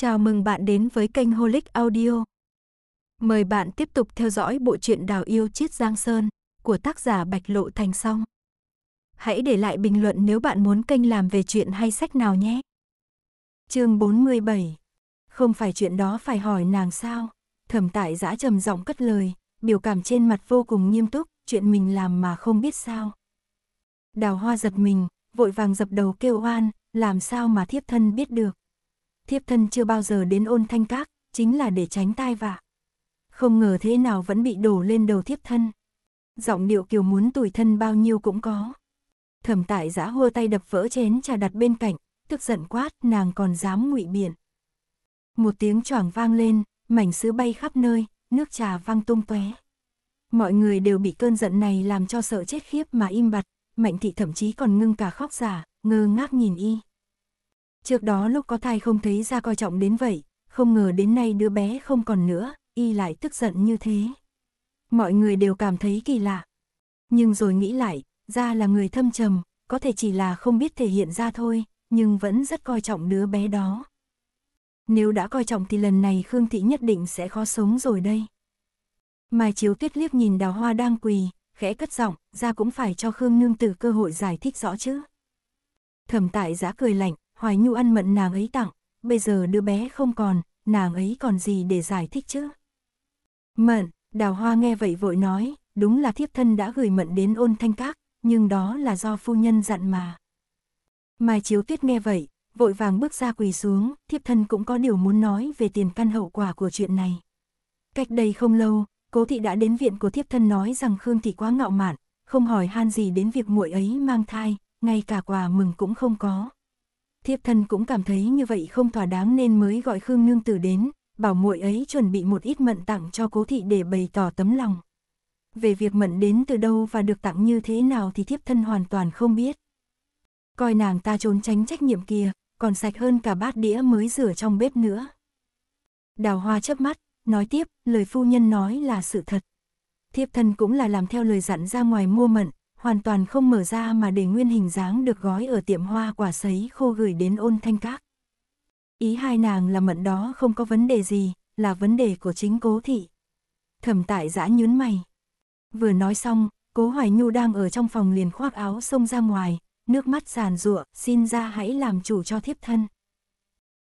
Chào mừng bạn đến với kênh Holic Audio. Mời bạn tiếp tục theo dõi bộ truyện Đào yêu chiết Giang Sơn của tác giả Bạch Lộ Thành Song. Hãy để lại bình luận nếu bạn muốn kênh làm về chuyện hay sách nào nhé. Chương 47. Không phải chuyện đó phải hỏi nàng sao? Thẩm Tại giã trầm giọng cất lời, biểu cảm trên mặt vô cùng nghiêm túc, chuyện mình làm mà không biết sao. Đào Hoa giật mình, vội vàng dập đầu kêu oan, làm sao mà thiếp thân biết được thiếp thân chưa bao giờ đến ôn thanh các, chính là để tránh tai vạ. Không ngờ thế nào vẫn bị đổ lên đầu thiếp thân. Giọng điệu kiều muốn tủi thân bao nhiêu cũng có. Thẩm tại giã hua tay đập vỡ chén trà đặt bên cạnh, tức giận quát nàng còn dám ngụy biện. Một tiếng choảng vang lên, mảnh sứ bay khắp nơi, nước trà văng tung tóe. Mọi người đều bị cơn giận này làm cho sợ chết khiếp mà im bặt, mạnh thị thậm chí còn ngưng cả khóc giả, ngơ ngác nhìn y. Trước đó lúc có thai không thấy ra coi trọng đến vậy, không ngờ đến nay đứa bé không còn nữa, y lại tức giận như thế. Mọi người đều cảm thấy kỳ lạ. Nhưng rồi nghĩ lại, ra là người thâm trầm, có thể chỉ là không biết thể hiện ra thôi, nhưng vẫn rất coi trọng đứa bé đó. Nếu đã coi trọng thì lần này Khương Thị nhất định sẽ khó sống rồi đây. Mai Chiếu Tuyết liếc nhìn đào hoa đang quỳ, khẽ cất giọng, ra cũng phải cho Khương Nương Tử cơ hội giải thích rõ chứ. Thẩm tại giã cười lạnh, Hoài Nhu ăn mận nàng ấy tặng, bây giờ đứa bé không còn, nàng ấy còn gì để giải thích chứ? Mận, đào hoa nghe vậy vội nói, đúng là thiếp thân đã gửi mận đến ôn thanh các, nhưng đó là do phu nhân dặn mà. Mai Chiếu Tuyết nghe vậy, vội vàng bước ra quỳ xuống, thiếp thân cũng có điều muốn nói về tiền căn hậu quả của chuyện này. Cách đây không lâu, cố thị đã đến viện của thiếp thân nói rằng Khương thị quá ngạo mạn, không hỏi han gì đến việc muội ấy mang thai, ngay cả quà mừng cũng không có thiếp thân cũng cảm thấy như vậy không thỏa đáng nên mới gọi Khương Nương Tử đến, bảo muội ấy chuẩn bị một ít mận tặng cho cố thị để bày tỏ tấm lòng. Về việc mận đến từ đâu và được tặng như thế nào thì thiếp thân hoàn toàn không biết. Coi nàng ta trốn tránh trách nhiệm kia, còn sạch hơn cả bát đĩa mới rửa trong bếp nữa. Đào hoa chớp mắt, nói tiếp, lời phu nhân nói là sự thật. Thiếp thân cũng là làm theo lời dặn ra ngoài mua mận, hoàn toàn không mở ra mà để nguyên hình dáng được gói ở tiệm hoa quả sấy khô gửi đến ôn thanh các. Ý hai nàng là mận đó không có vấn đề gì, là vấn đề của chính cố thị. Thẩm tại giã nhớn mày. Vừa nói xong, cố hoài nhu đang ở trong phòng liền khoác áo xông ra ngoài, nước mắt giàn rụa, xin ra hãy làm chủ cho thiếp thân.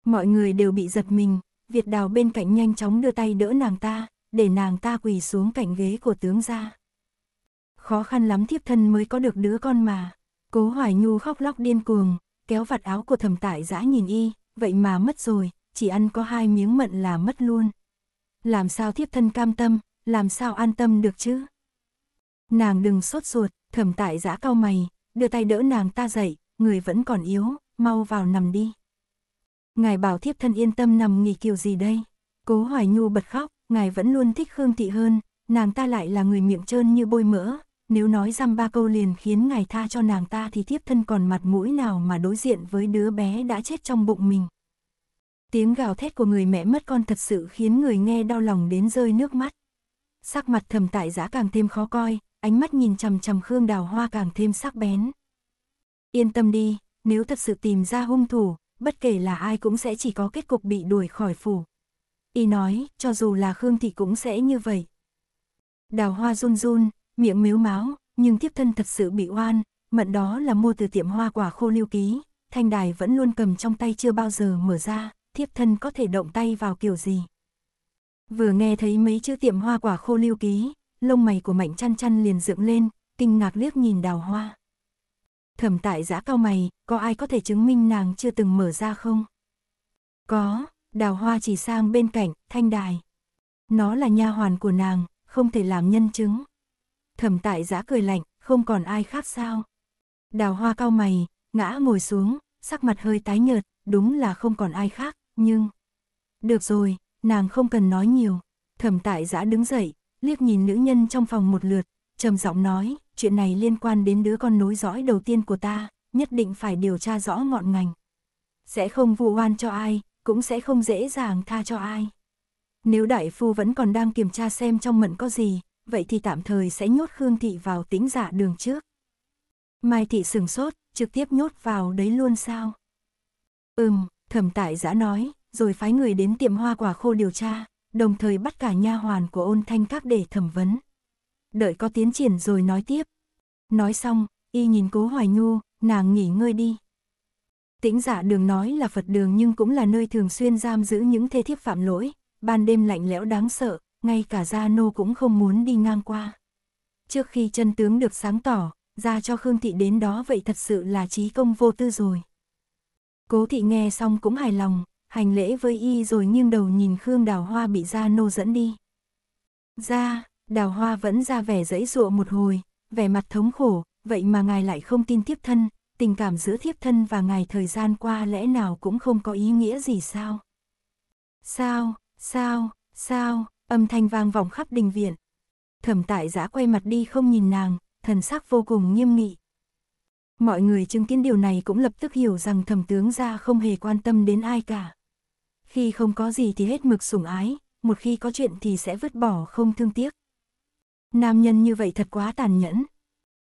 Mọi người đều bị giật mình, Việt đào bên cạnh nhanh chóng đưa tay đỡ nàng ta, để nàng ta quỳ xuống cạnh ghế của tướng gia khó khăn lắm thiếp thân mới có được đứa con mà. Cố Hoài Nhu khóc lóc điên cuồng, kéo vạt áo của thẩm tại giã nhìn y, vậy mà mất rồi, chỉ ăn có hai miếng mận là mất luôn. Làm sao thiếp thân cam tâm, làm sao an tâm được chứ? Nàng đừng sốt ruột, thẩm tại giã cao mày, đưa tay đỡ nàng ta dậy, người vẫn còn yếu, mau vào nằm đi. Ngài bảo thiếp thân yên tâm nằm nghỉ kiểu gì đây? Cố Hoài Nhu bật khóc, ngài vẫn luôn thích Khương Thị hơn, nàng ta lại là người miệng trơn như bôi mỡ, nếu nói răm ba câu liền khiến ngài tha cho nàng ta thì thiếp thân còn mặt mũi nào mà đối diện với đứa bé đã chết trong bụng mình. Tiếng gào thét của người mẹ mất con thật sự khiến người nghe đau lòng đến rơi nước mắt. Sắc mặt thầm tại giã càng thêm khó coi, ánh mắt nhìn chằm chằm Khương Đào Hoa càng thêm sắc bén. Yên tâm đi, nếu thật sự tìm ra hung thủ, bất kể là ai cũng sẽ chỉ có kết cục bị đuổi khỏi phủ. Y nói, cho dù là Khương thì cũng sẽ như vậy. Đào Hoa run run, miệng mếu máo, nhưng thiếp thân thật sự bị oan, mận đó là mua từ tiệm hoa quả khô lưu ký, thanh đài vẫn luôn cầm trong tay chưa bao giờ mở ra, thiếp thân có thể động tay vào kiểu gì. Vừa nghe thấy mấy chữ tiệm hoa quả khô lưu ký, lông mày của mạnh chăn chăn liền dựng lên, kinh ngạc liếc nhìn đào hoa. Thẩm tại giã cao mày, có ai có thể chứng minh nàng chưa từng mở ra không? Có, đào hoa chỉ sang bên cạnh, thanh đài. Nó là nha hoàn của nàng, không thể làm nhân chứng. Thẩm tại giã cười lạnh, không còn ai khác sao. Đào hoa cao mày, ngã ngồi xuống, sắc mặt hơi tái nhợt, đúng là không còn ai khác, nhưng... Được rồi, nàng không cần nói nhiều. Thẩm tại giã đứng dậy, liếc nhìn nữ nhân trong phòng một lượt, trầm giọng nói, chuyện này liên quan đến đứa con nối dõi đầu tiên của ta, nhất định phải điều tra rõ ngọn ngành. Sẽ không vụ oan cho ai, cũng sẽ không dễ dàng tha cho ai. Nếu đại phu vẫn còn đang kiểm tra xem trong mận có gì, vậy thì tạm thời sẽ nhốt Khương Thị vào tính giả đường trước. Mai Thị sừng sốt, trực tiếp nhốt vào đấy luôn sao? Ừm, thẩm tại giã nói, rồi phái người đến tiệm hoa quả khô điều tra, đồng thời bắt cả nha hoàn của ôn thanh các để thẩm vấn. Đợi có tiến triển rồi nói tiếp. Nói xong, y nhìn cố hoài nhu, nàng nghỉ ngơi đi. Tĩnh giả đường nói là Phật đường nhưng cũng là nơi thường xuyên giam giữ những thê thiếp phạm lỗi, ban đêm lạnh lẽo đáng sợ, ngay cả Gia Nô cũng không muốn đi ngang qua. Trước khi chân tướng được sáng tỏ, ra cho Khương Thị đến đó vậy thật sự là trí công vô tư rồi. Cố Thị nghe xong cũng hài lòng, hành lễ với y rồi nghiêng đầu nhìn Khương Đào Hoa bị Gia Nô dẫn đi. Ra, Đào Hoa vẫn ra vẻ dẫy dụa một hồi, vẻ mặt thống khổ, vậy mà ngài lại không tin thiếp thân, tình cảm giữa thiếp thân và ngài thời gian qua lẽ nào cũng không có ý nghĩa gì sao? Sao, sao, sao, âm thanh vang vọng khắp đình viện. Thẩm tại giã quay mặt đi không nhìn nàng, thần sắc vô cùng nghiêm nghị. Mọi người chứng kiến điều này cũng lập tức hiểu rằng thẩm tướng gia không hề quan tâm đến ai cả. Khi không có gì thì hết mực sủng ái, một khi có chuyện thì sẽ vứt bỏ không thương tiếc. Nam nhân như vậy thật quá tàn nhẫn.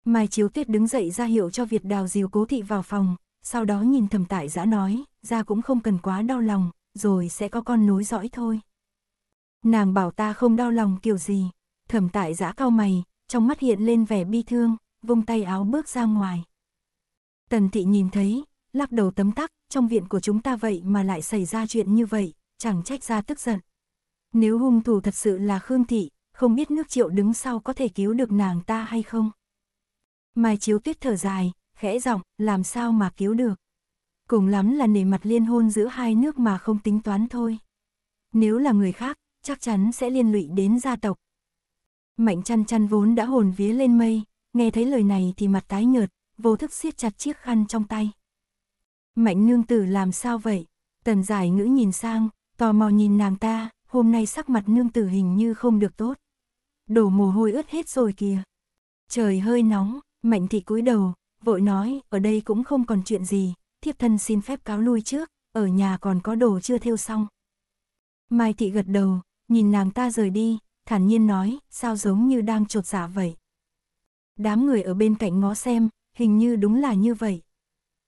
Mai Chiếu Tuyết đứng dậy ra hiệu cho Việt Đào dìu cố thị vào phòng, sau đó nhìn thẩm tại giã nói, ra cũng không cần quá đau lòng, rồi sẽ có con nối dõi thôi nàng bảo ta không đau lòng kiểu gì. Thẩm tại giã cao mày, trong mắt hiện lên vẻ bi thương, vung tay áo bước ra ngoài. Tần thị nhìn thấy, lắc đầu tấm tắc, trong viện của chúng ta vậy mà lại xảy ra chuyện như vậy, chẳng trách ra tức giận. Nếu hung thủ thật sự là Khương thị, không biết nước triệu đứng sau có thể cứu được nàng ta hay không. Mai chiếu tuyết thở dài, khẽ giọng, làm sao mà cứu được. Cùng lắm là nề mặt liên hôn giữa hai nước mà không tính toán thôi. Nếu là người khác, chắc chắn sẽ liên lụy đến gia tộc. Mạnh chăn chăn vốn đã hồn vía lên mây, nghe thấy lời này thì mặt tái nhợt, vô thức siết chặt chiếc khăn trong tay. Mạnh nương tử làm sao vậy? Tần giải ngữ nhìn sang, tò mò nhìn nàng ta, hôm nay sắc mặt nương tử hình như không được tốt. Đổ mồ hôi ướt hết rồi kìa. Trời hơi nóng, mạnh thị cúi đầu, vội nói, ở đây cũng không còn chuyện gì, thiếp thân xin phép cáo lui trước, ở nhà còn có đồ chưa thêu xong. Mai thị gật đầu, nhìn nàng ta rời đi, thản nhiên nói, sao giống như đang trột dạ vậy. Đám người ở bên cạnh ngó xem, hình như đúng là như vậy.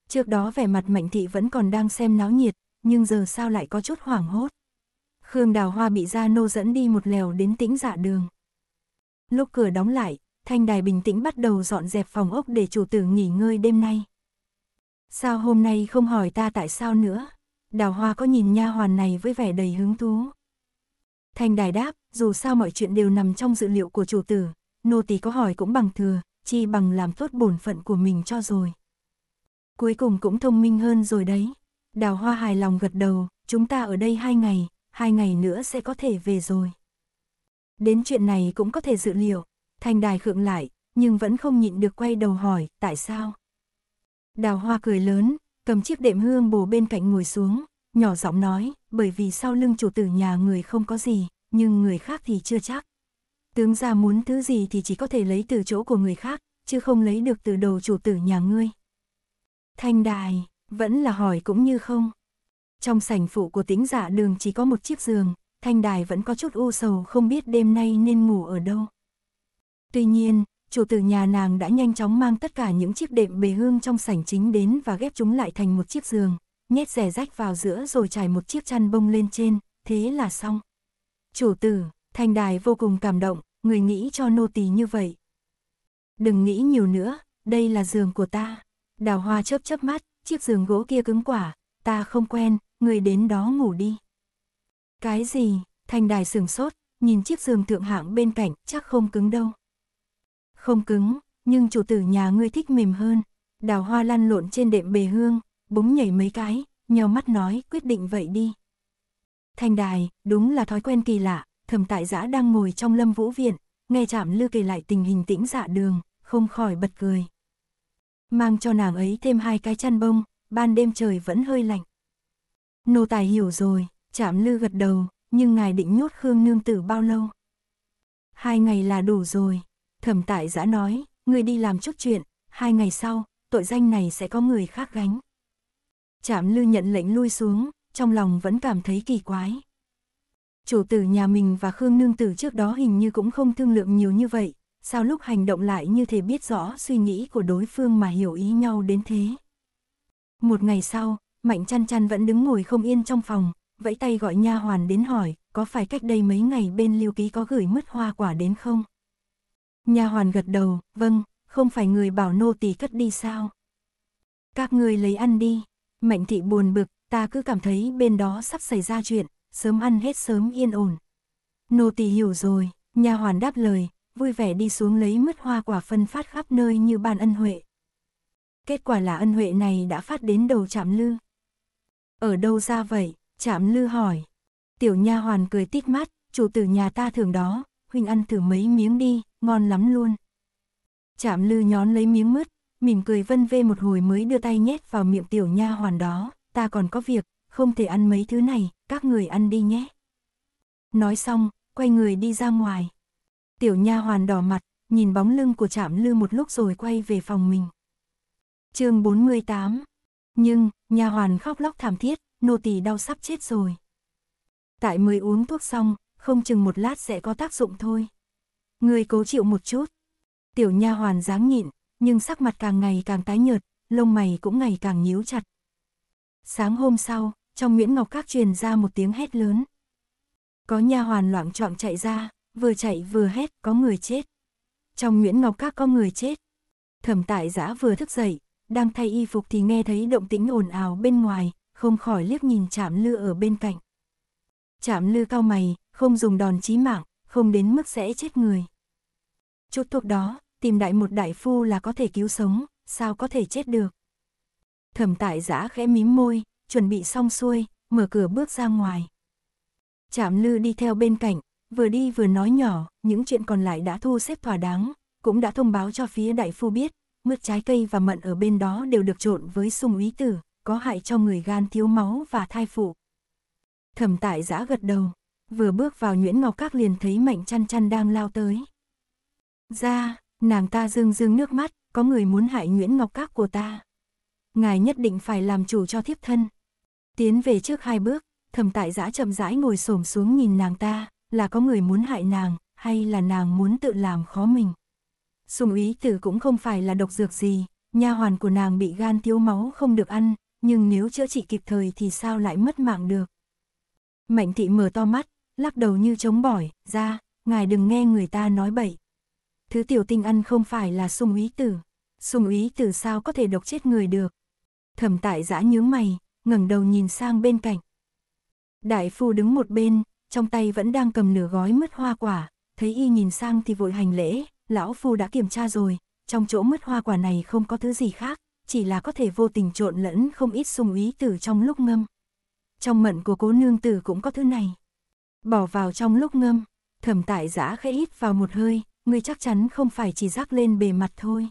Trước đó vẻ mặt Mạnh Thị vẫn còn đang xem náo nhiệt, nhưng giờ sao lại có chút hoảng hốt. Khương Đào Hoa bị Gia Nô dẫn đi một lèo đến tĩnh dạ đường. Lúc cửa đóng lại, Thanh Đài bình tĩnh bắt đầu dọn dẹp phòng ốc để chủ tử nghỉ ngơi đêm nay. Sao hôm nay không hỏi ta tại sao nữa? Đào Hoa có nhìn nha hoàn này với vẻ đầy hứng thú. Thanh đài đáp, dù sao mọi chuyện đều nằm trong dự liệu của chủ tử, nô tỳ có hỏi cũng bằng thừa, chi bằng làm tốt bổn phận của mình cho rồi. Cuối cùng cũng thông minh hơn rồi đấy. Đào hoa hài lòng gật đầu, chúng ta ở đây hai ngày, hai ngày nữa sẽ có thể về rồi. Đến chuyện này cũng có thể dự liệu, thanh đài khượng lại, nhưng vẫn không nhịn được quay đầu hỏi, tại sao? Đào hoa cười lớn, cầm chiếc đệm hương bồ bên cạnh ngồi xuống, nhỏ giọng nói, bởi vì sau lưng chủ tử nhà người không có gì, nhưng người khác thì chưa chắc. Tướng gia muốn thứ gì thì chỉ có thể lấy từ chỗ của người khác, chứ không lấy được từ đầu chủ tử nhà ngươi. Thanh đài, vẫn là hỏi cũng như không. Trong sảnh phụ của tính dạ đường chỉ có một chiếc giường, thanh đài vẫn có chút u sầu không biết đêm nay nên ngủ ở đâu. Tuy nhiên, chủ tử nhà nàng đã nhanh chóng mang tất cả những chiếc đệm bề hương trong sảnh chính đến và ghép chúng lại thành một chiếc giường, nhét rẻ rách vào giữa rồi trải một chiếc chăn bông lên trên, thế là xong. Chủ tử, thành đài vô cùng cảm động, người nghĩ cho nô tỳ như vậy. Đừng nghĩ nhiều nữa, đây là giường của ta. Đào hoa chớp chớp mắt, chiếc giường gỗ kia cứng quả, ta không quen, người đến đó ngủ đi. Cái gì, thành đài sửng sốt, nhìn chiếc giường thượng hạng bên cạnh chắc không cứng đâu. Không cứng, nhưng chủ tử nhà ngươi thích mềm hơn. Đào hoa lăn lộn trên đệm bề hương, búng nhảy mấy cái, nheo mắt nói quyết định vậy đi. thanh đài, đúng là thói quen kỳ lạ, thầm tại giã đang ngồi trong lâm vũ viện, nghe chạm lư kể lại tình hình tĩnh dạ đường, không khỏi bật cười. Mang cho nàng ấy thêm hai cái chăn bông, ban đêm trời vẫn hơi lạnh. Nô tài hiểu rồi, chạm lư gật đầu, nhưng ngài định nhốt Khương Nương Tử bao lâu? Hai ngày là đủ rồi, thầm tại giã nói, người đi làm chút chuyện, hai ngày sau, tội danh này sẽ có người khác gánh. Trạm Lư nhận lệnh lui xuống, trong lòng vẫn cảm thấy kỳ quái. Chủ tử nhà mình và Khương Nương Tử trước đó hình như cũng không thương lượng nhiều như vậy, sao lúc hành động lại như thể biết rõ suy nghĩ của đối phương mà hiểu ý nhau đến thế. Một ngày sau, Mạnh chăn chăn vẫn đứng ngồi không yên trong phòng, vẫy tay gọi nha hoàn đến hỏi, có phải cách đây mấy ngày bên lưu ký có gửi mứt hoa quả đến không? Nha hoàn gật đầu, vâng, không phải người bảo nô tỳ cất đi sao? Các người lấy ăn đi. Mạnh thị buồn bực, ta cứ cảm thấy bên đó sắp xảy ra chuyện, sớm ăn hết sớm yên ổn. Nô tỳ hiểu rồi, nhà hoàn đáp lời, vui vẻ đi xuống lấy mứt hoa quả phân phát khắp nơi như ban ân huệ. Kết quả là ân huệ này đã phát đến đầu chạm lư. Ở đâu ra vậy? Chạm lư hỏi. Tiểu nha hoàn cười tít mắt, chủ tử nhà ta thường đó, huynh ăn thử mấy miếng đi, ngon lắm luôn. Chạm lư nhón lấy miếng mứt, mỉm cười vân vê một hồi mới đưa tay nhét vào miệng tiểu nha hoàn đó, ta còn có việc, không thể ăn mấy thứ này, các người ăn đi nhé. Nói xong, quay người đi ra ngoài. Tiểu nha hoàn đỏ mặt, nhìn bóng lưng của trạm lư một lúc rồi quay về phòng mình. chương 48 Nhưng, nha hoàn khóc lóc thảm thiết, nô tỳ đau sắp chết rồi. Tại mới uống thuốc xong, không chừng một lát sẽ có tác dụng thôi. Người cố chịu một chút. Tiểu nha hoàn dáng nhịn, nhưng sắc mặt càng ngày càng tái nhợt, lông mày cũng ngày càng nhíu chặt. Sáng hôm sau, trong Nguyễn Ngọc Các truyền ra một tiếng hét lớn. Có nha hoàn loạn trọng chạy ra, vừa chạy vừa hét có người chết. Trong Nguyễn Ngọc Các có người chết. Thẩm tại giã vừa thức dậy, đang thay y phục thì nghe thấy động tĩnh ồn ào bên ngoài, không khỏi liếc nhìn chạm lư ở bên cạnh. Chạm lư cao mày, không dùng đòn chí mạng, không đến mức sẽ chết người. Chút thuốc đó, tìm đại một đại phu là có thể cứu sống, sao có thể chết được. Thẩm tại giã khẽ mím môi, chuẩn bị xong xuôi, mở cửa bước ra ngoài. Chạm lư đi theo bên cạnh, vừa đi vừa nói nhỏ, những chuyện còn lại đã thu xếp thỏa đáng, cũng đã thông báo cho phía đại phu biết, mứt trái cây và mận ở bên đó đều được trộn với sung úy tử, có hại cho người gan thiếu máu và thai phụ. Thẩm tại giã gật đầu, vừa bước vào Nguyễn Ngọc Các liền thấy Mạnh chăn chăn đang lao tới. Ra, Nàng ta dương dương nước mắt, có người muốn hại Nguyễn Ngọc Các của ta. Ngài nhất định phải làm chủ cho thiếp thân. Tiến về trước hai bước, thầm tại giã chậm rãi ngồi xổm xuống nhìn nàng ta, là có người muốn hại nàng, hay là nàng muốn tự làm khó mình. Sùng ý tử cũng không phải là độc dược gì, nha hoàn của nàng bị gan thiếu máu không được ăn, nhưng nếu chữa trị kịp thời thì sao lại mất mạng được. Mạnh thị mở to mắt, lắc đầu như chống bỏi, ra, ngài đừng nghe người ta nói bậy thứ tiểu tinh ăn không phải là sung úy tử. Sung úy tử sao có thể độc chết người được. Thẩm tại giã nhướng mày, ngẩng đầu nhìn sang bên cạnh. Đại phu đứng một bên, trong tay vẫn đang cầm nửa gói mứt hoa quả, thấy y nhìn sang thì vội hành lễ, lão phu đã kiểm tra rồi, trong chỗ mứt hoa quả này không có thứ gì khác, chỉ là có thể vô tình trộn lẫn không ít sung úy tử trong lúc ngâm. Trong mận của cố nương tử cũng có thứ này. Bỏ vào trong lúc ngâm, thẩm tại giã khẽ hít vào một hơi, ngươi chắc chắn không phải chỉ rác lên bề mặt thôi.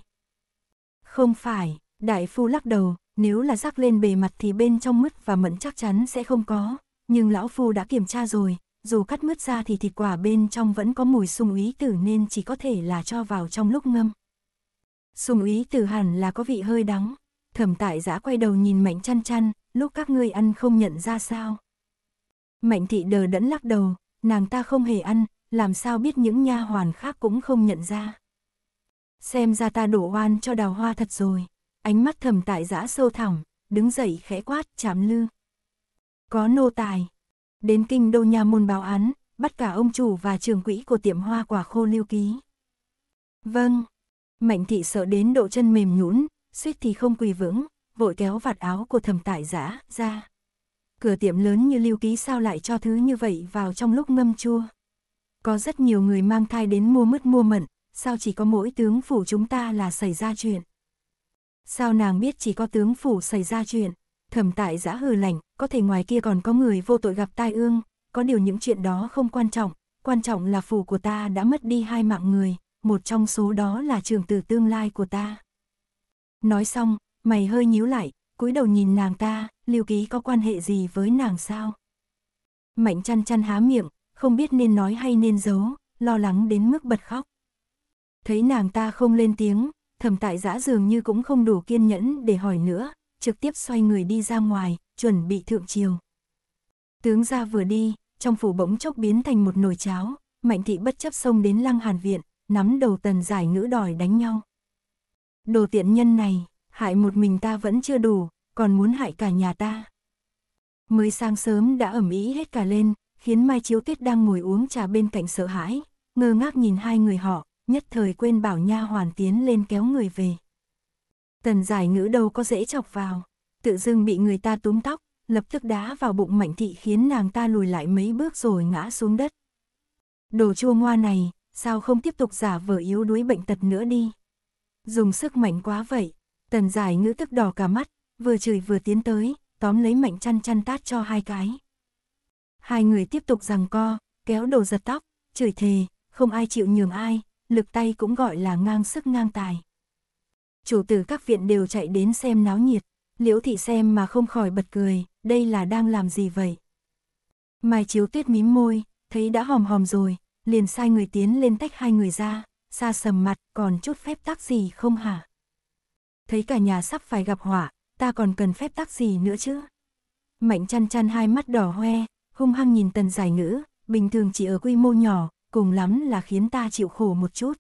Không phải, đại phu lắc đầu, nếu là rác lên bề mặt thì bên trong mứt và mẫn chắc chắn sẽ không có, nhưng lão phu đã kiểm tra rồi, dù cắt mứt ra thì thịt quả bên trong vẫn có mùi sung ý tử nên chỉ có thể là cho vào trong lúc ngâm. Sung ý tử hẳn là có vị hơi đắng, thẩm tại giã quay đầu nhìn mạnh chăn chăn, lúc các ngươi ăn không nhận ra sao. Mạnh thị đờ đẫn lắc đầu, nàng ta không hề ăn, làm sao biết những nha hoàn khác cũng không nhận ra. Xem ra ta đổ oan cho đào hoa thật rồi, ánh mắt thầm tại giã sâu thẳm, đứng dậy khẽ quát chám lư. Có nô tài, đến kinh đô nha môn báo án, bắt cả ông chủ và trưởng quỹ của tiệm hoa quả khô lưu ký. Vâng, mạnh thị sợ đến độ chân mềm nhũn, suýt thì không quỳ vững, vội kéo vạt áo của thầm tại giã ra. Cửa tiệm lớn như lưu ký sao lại cho thứ như vậy vào trong lúc ngâm chua có rất nhiều người mang thai đến mua mứt mua mận, sao chỉ có mỗi tướng phủ chúng ta là xảy ra chuyện. Sao nàng biết chỉ có tướng phủ xảy ra chuyện, thẩm tại giã hừ lạnh, có thể ngoài kia còn có người vô tội gặp tai ương, có điều những chuyện đó không quan trọng, quan trọng là phủ của ta đã mất đi hai mạng người, một trong số đó là trường tử tương lai của ta. Nói xong, mày hơi nhíu lại, cúi đầu nhìn nàng ta, Lưu Ký có quan hệ gì với nàng sao? Mạnh chăn chăn há miệng, không biết nên nói hay nên giấu, lo lắng đến mức bật khóc. Thấy nàng ta không lên tiếng, thẩm tại giã dường như cũng không đủ kiên nhẫn để hỏi nữa, trực tiếp xoay người đi ra ngoài, chuẩn bị thượng chiều. Tướng ra vừa đi, trong phủ bỗng chốc biến thành một nồi cháo, mạnh thị bất chấp xông đến lăng hàn viện, nắm đầu tần giải ngữ đòi đánh nhau. Đồ tiện nhân này, hại một mình ta vẫn chưa đủ, còn muốn hại cả nhà ta. Mới sáng sớm đã ẩm ý hết cả lên, khiến Mai Chiếu Tuyết đang ngồi uống trà bên cạnh sợ hãi, ngơ ngác nhìn hai người họ, nhất thời quên bảo nha hoàn tiến lên kéo người về. Tần giải ngữ đâu có dễ chọc vào, tự dưng bị người ta túm tóc, lập tức đá vào bụng mạnh thị khiến nàng ta lùi lại mấy bước rồi ngã xuống đất. Đồ chua ngoa này, sao không tiếp tục giả vờ yếu đuối bệnh tật nữa đi. Dùng sức mạnh quá vậy, tần giải ngữ tức đỏ cả mắt, vừa chửi vừa tiến tới, tóm lấy mạnh chăn chăn tát cho hai cái. Hai người tiếp tục rằng co, kéo đồ giật tóc, chửi thề, không ai chịu nhường ai, lực tay cũng gọi là ngang sức ngang tài. Chủ tử các viện đều chạy đến xem náo nhiệt, liễu thị xem mà không khỏi bật cười, đây là đang làm gì vậy? Mai chiếu tuyết mím môi, thấy đã hòm hòm rồi, liền sai người tiến lên tách hai người ra, xa sầm mặt còn chút phép tắc gì không hả? Thấy cả nhà sắp phải gặp họa, ta còn cần phép tắc gì nữa chứ? Mạnh chăn chăn hai mắt đỏ hoe, hung hăng nhìn tần giải ngữ, bình thường chỉ ở quy mô nhỏ, cùng lắm là khiến ta chịu khổ một chút.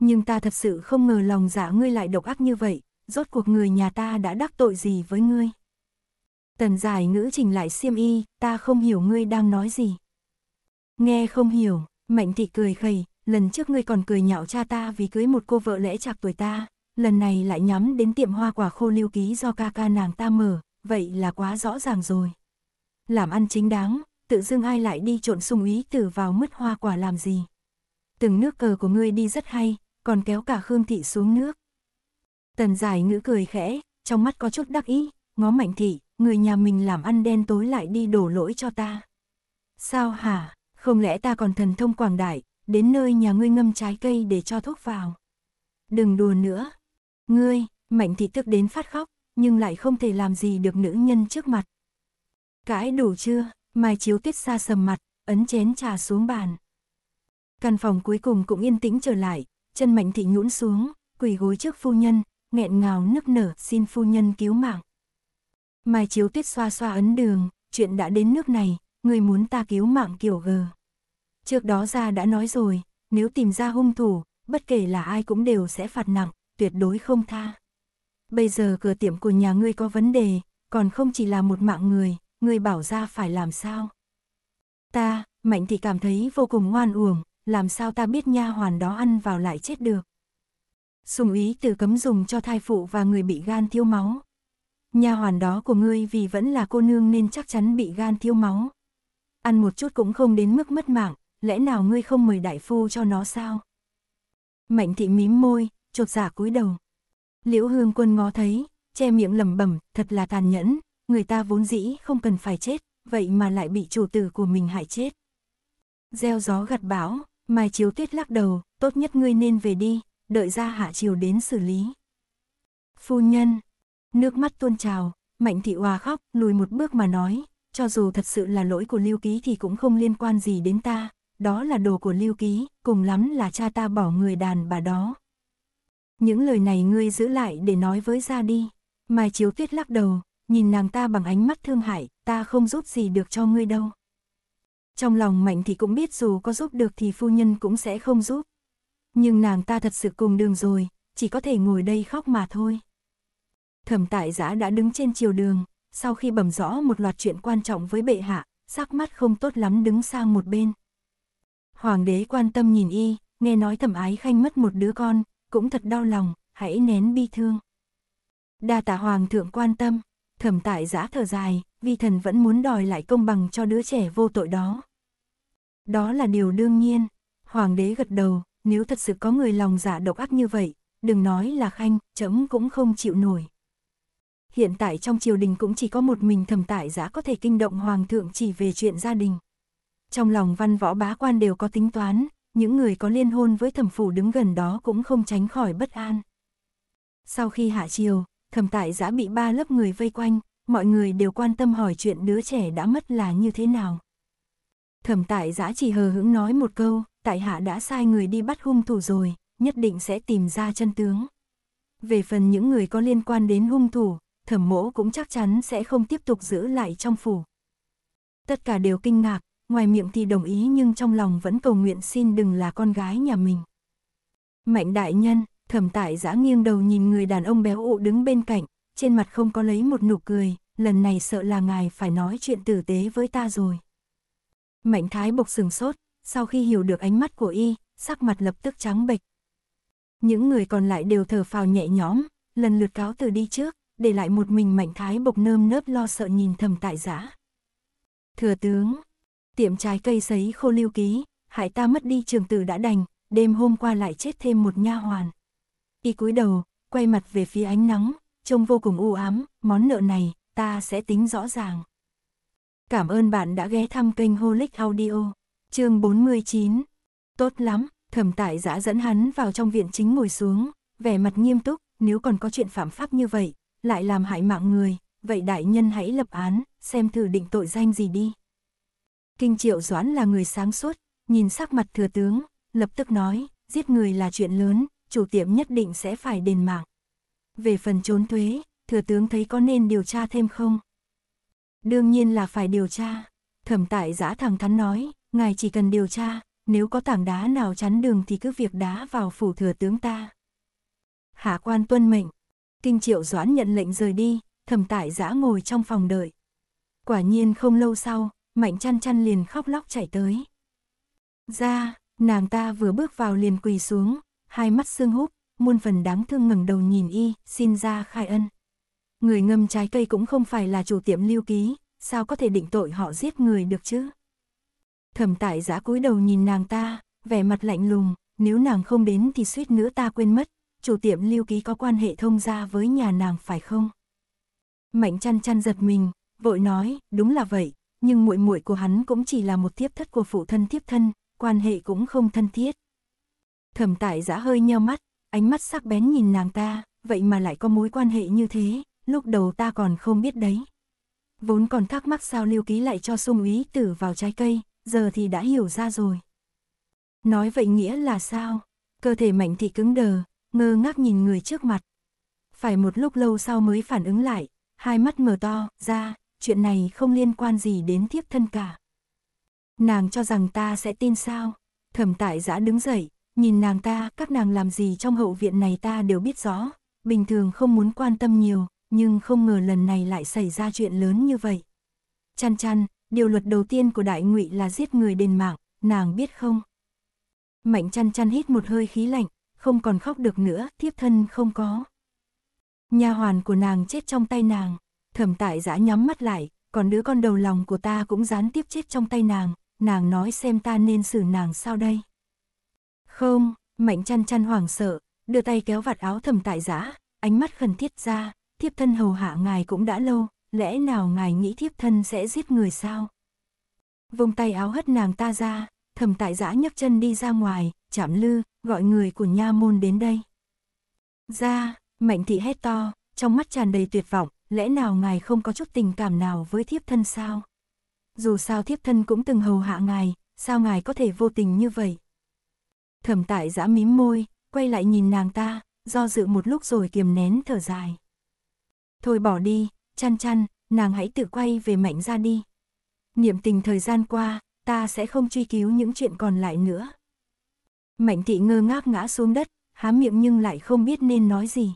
Nhưng ta thật sự không ngờ lòng dạ ngươi lại độc ác như vậy, rốt cuộc người nhà ta đã đắc tội gì với ngươi. Tần giải ngữ chỉnh lại xiêm y, ta không hiểu ngươi đang nói gì. Nghe không hiểu, mạnh thị cười khẩy, lần trước ngươi còn cười nhạo cha ta vì cưới một cô vợ lẽ chạc tuổi ta, lần này lại nhắm đến tiệm hoa quả khô lưu ký do ca ca nàng ta mở, vậy là quá rõ ràng rồi làm ăn chính đáng, tự dưng ai lại đi trộn sùng ý tử vào mứt hoa quả làm gì. Từng nước cờ của ngươi đi rất hay, còn kéo cả Khương Thị xuống nước. Tần giải ngữ cười khẽ, trong mắt có chút đắc ý, ngó mạnh thị, người nhà mình làm ăn đen tối lại đi đổ lỗi cho ta. Sao hả, không lẽ ta còn thần thông quảng đại, đến nơi nhà ngươi ngâm trái cây để cho thuốc vào. Đừng đùa nữa. Ngươi, mạnh thị tức đến phát khóc, nhưng lại không thể làm gì được nữ nhân trước mặt. Cãi đủ chưa? Mai chiếu tiết xa sầm mặt, ấn chén trà xuống bàn. Căn phòng cuối cùng cũng yên tĩnh trở lại, chân mạnh thị nhũn xuống, quỳ gối trước phu nhân, nghẹn ngào nức nở xin phu nhân cứu mạng. Mai chiếu tuyết xoa xoa ấn đường, chuyện đã đến nước này, người muốn ta cứu mạng kiểu gờ. Trước đó ra đã nói rồi, nếu tìm ra hung thủ, bất kể là ai cũng đều sẽ phạt nặng, tuyệt đối không tha. Bây giờ cửa tiệm của nhà ngươi có vấn đề, còn không chỉ là một mạng người, người bảo ra phải làm sao? Ta, Mạnh thì cảm thấy vô cùng ngoan uổng, làm sao ta biết nha hoàn đó ăn vào lại chết được. Sùng ý từ cấm dùng cho thai phụ và người bị gan thiếu máu. Nha hoàn đó của ngươi vì vẫn là cô nương nên chắc chắn bị gan thiếu máu. Ăn một chút cũng không đến mức mất mạng, lẽ nào ngươi không mời đại phu cho nó sao? Mạnh thị mím môi, chột giả dạ cúi đầu. Liễu hương quân ngó thấy, che miệng lẩm bẩm, thật là tàn nhẫn, người ta vốn dĩ không cần phải chết, vậy mà lại bị chủ tử của mình hại chết. Gieo gió gặt bão, Mai Chiếu Tuyết lắc đầu, tốt nhất ngươi nên về đi, đợi ra hạ chiều đến xử lý. Phu nhân, nước mắt tuôn trào, Mạnh Thị Hòa khóc, lùi một bước mà nói, cho dù thật sự là lỗi của Lưu Ký thì cũng không liên quan gì đến ta, đó là đồ của Lưu Ký, cùng lắm là cha ta bỏ người đàn bà đó. Những lời này ngươi giữ lại để nói với ra đi. Mai Chiếu Tuyết lắc đầu, nhìn nàng ta bằng ánh mắt thương hại, ta không giúp gì được cho ngươi đâu. Trong lòng mạnh thì cũng biết dù có giúp được thì phu nhân cũng sẽ không giúp. Nhưng nàng ta thật sự cùng đường rồi, chỉ có thể ngồi đây khóc mà thôi. Thẩm tại giã đã đứng trên chiều đường, sau khi bẩm rõ một loạt chuyện quan trọng với bệ hạ, sắc mắt không tốt lắm đứng sang một bên. Hoàng đế quan tâm nhìn y, nghe nói thẩm ái khanh mất một đứa con, cũng thật đau lòng, hãy nén bi thương. Đa tạ hoàng thượng quan tâm, thẩm tại giã thở dài, vi thần vẫn muốn đòi lại công bằng cho đứa trẻ vô tội đó. Đó là điều đương nhiên, hoàng đế gật đầu, nếu thật sự có người lòng giả dạ độc ác như vậy, đừng nói là khanh, chấm cũng không chịu nổi. Hiện tại trong triều đình cũng chỉ có một mình thẩm tại giã có thể kinh động hoàng thượng chỉ về chuyện gia đình. Trong lòng văn võ bá quan đều có tính toán, những người có liên hôn với thẩm phủ đứng gần đó cũng không tránh khỏi bất an. Sau khi hạ triều, thẩm tại giã bị ba lớp người vây quanh, mọi người đều quan tâm hỏi chuyện đứa trẻ đã mất là như thế nào. Thẩm tại giã chỉ hờ hững nói một câu, tại hạ đã sai người đi bắt hung thủ rồi, nhất định sẽ tìm ra chân tướng. Về phần những người có liên quan đến hung thủ, thẩm mỗ cũng chắc chắn sẽ không tiếp tục giữ lại trong phủ. Tất cả đều kinh ngạc, ngoài miệng thì đồng ý nhưng trong lòng vẫn cầu nguyện xin đừng là con gái nhà mình. Mạnh đại nhân, Thẩm tại giã nghiêng đầu nhìn người đàn ông béo ụ đứng bên cạnh, trên mặt không có lấy một nụ cười, lần này sợ là ngài phải nói chuyện tử tế với ta rồi. Mạnh thái bộc sừng sốt, sau khi hiểu được ánh mắt của y, sắc mặt lập tức trắng bệch. Những người còn lại đều thở phào nhẹ nhõm, lần lượt cáo từ đi trước, để lại một mình mạnh thái bộc nơm nớp lo sợ nhìn thầm tại giã. Thừa tướng, tiệm trái cây sấy khô lưu ký, hại ta mất đi trường tử đã đành, đêm hôm qua lại chết thêm một nha hoàn. Y cúi đầu, quay mặt về phía ánh nắng, trông vô cùng u ám, món nợ này, ta sẽ tính rõ ràng. Cảm ơn bạn đã ghé thăm kênh Holic Audio, chương 49. Tốt lắm, thẩm tại giã dẫn hắn vào trong viện chính ngồi xuống, vẻ mặt nghiêm túc, nếu còn có chuyện phạm pháp như vậy, lại làm hại mạng người, vậy đại nhân hãy lập án, xem thử định tội danh gì đi. Kinh triệu doãn là người sáng suốt, nhìn sắc mặt thừa tướng, lập tức nói, giết người là chuyện lớn, chủ tiệm nhất định sẽ phải đền mạng. Về phần trốn thuế, thừa tướng thấy có nên điều tra thêm không? Đương nhiên là phải điều tra. Thẩm tại giã thẳng thắn nói, ngài chỉ cần điều tra, nếu có tảng đá nào chắn đường thì cứ việc đá vào phủ thừa tướng ta. Hạ quan tuân mệnh. Kinh triệu doãn nhận lệnh rời đi, thẩm tại giã ngồi trong phòng đợi. Quả nhiên không lâu sau, mạnh chăn chăn liền khóc lóc chạy tới. Ra, nàng ta vừa bước vào liền quỳ xuống, hai mắt xương húp, muôn phần đáng thương ngẩng đầu nhìn y, xin ra khai ân. Người ngâm trái cây cũng không phải là chủ tiệm lưu ký, sao có thể định tội họ giết người được chứ? Thẩm tại giã cúi đầu nhìn nàng ta, vẻ mặt lạnh lùng, nếu nàng không đến thì suýt nữa ta quên mất, chủ tiệm lưu ký có quan hệ thông gia với nhà nàng phải không? Mạnh chăn chăn giật mình, vội nói, đúng là vậy, nhưng muội muội của hắn cũng chỉ là một thiếp thất của phụ thân thiếp thân, quan hệ cũng không thân thiết. Thẩm tại giã hơi nheo mắt, ánh mắt sắc bén nhìn nàng ta, vậy mà lại có mối quan hệ như thế, lúc đầu ta còn không biết đấy. Vốn còn thắc mắc sao lưu ký lại cho sung ý tử vào trái cây, giờ thì đã hiểu ra rồi. Nói vậy nghĩa là sao? Cơ thể mạnh thì cứng đờ, ngơ ngác nhìn người trước mặt. Phải một lúc lâu sau mới phản ứng lại, hai mắt mở to, ra, chuyện này không liên quan gì đến thiếp thân cả. Nàng cho rằng ta sẽ tin sao? Thẩm tại giã đứng dậy, Nhìn nàng ta, các nàng làm gì trong hậu viện này ta đều biết rõ, bình thường không muốn quan tâm nhiều, nhưng không ngờ lần này lại xảy ra chuyện lớn như vậy. Chăn chăn, điều luật đầu tiên của đại ngụy là giết người đền mạng, nàng biết không? Mạnh chăn chăn hít một hơi khí lạnh, không còn khóc được nữa, thiếp thân không có. Nha hoàn của nàng chết trong tay nàng, thẩm tại giã nhắm mắt lại, còn đứa con đầu lòng của ta cũng gián tiếp chết trong tay nàng, nàng nói xem ta nên xử nàng sao đây. Không, mạnh chăn chăn hoảng sợ, đưa tay kéo vạt áo thầm tại giã, ánh mắt khẩn thiết ra, thiếp thân hầu hạ ngài cũng đã lâu, lẽ nào ngài nghĩ thiếp thân sẽ giết người sao? Vông tay áo hất nàng ta ra, thầm tại giã nhấc chân đi ra ngoài, chạm lư, gọi người của nha môn đến đây. Ra, mạnh thị hét to, trong mắt tràn đầy tuyệt vọng, lẽ nào ngài không có chút tình cảm nào với thiếp thân sao? Dù sao thiếp thân cũng từng hầu hạ ngài, sao ngài có thể vô tình như vậy? Thẩm tại giã mím môi, quay lại nhìn nàng ta, do dự một lúc rồi kiềm nén thở dài. Thôi bỏ đi, chăn chăn, nàng hãy tự quay về mạnh ra đi. Niệm tình thời gian qua, ta sẽ không truy cứu những chuyện còn lại nữa. Mạnh thị ngơ ngác ngã xuống đất, há miệng nhưng lại không biết nên nói gì.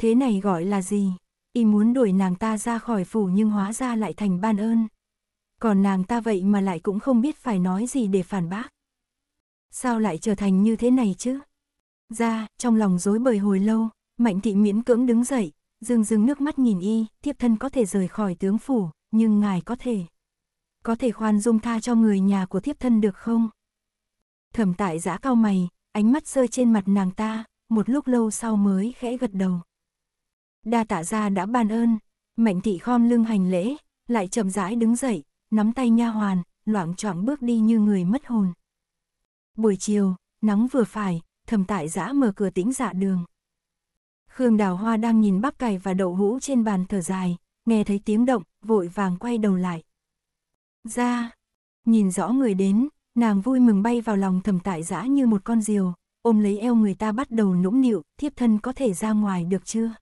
Thế này gọi là gì? Y muốn đuổi nàng ta ra khỏi phủ nhưng hóa ra lại thành ban ơn. Còn nàng ta vậy mà lại cũng không biết phải nói gì để phản bác. Sao lại trở thành như thế này chứ? Ra, trong lòng dối bời hồi lâu, Mạnh thị miễn cưỡng đứng dậy, dưng dưng nước mắt nhìn y, thiếp thân có thể rời khỏi tướng phủ, nhưng ngài có thể. Có thể khoan dung tha cho người nhà của thiếp thân được không? Thẩm tại giã cao mày, ánh mắt rơi trên mặt nàng ta, một lúc lâu sau mới khẽ gật đầu. Đa tạ ra đã ban ơn, mạnh thị khom lưng hành lễ, lại chậm rãi đứng dậy, nắm tay nha hoàn, loạn choảng bước đi như người mất hồn. Buổi chiều, nắng vừa phải, thầm tại giã mở cửa tĩnh dạ đường. Khương Đào Hoa đang nhìn bắp cải và đậu hũ trên bàn thở dài, nghe thấy tiếng động, vội vàng quay đầu lại. Ra, nhìn rõ người đến, nàng vui mừng bay vào lòng thầm tại giã như một con diều, ôm lấy eo người ta bắt đầu nũng nịu, thiếp thân có thể ra ngoài được chưa?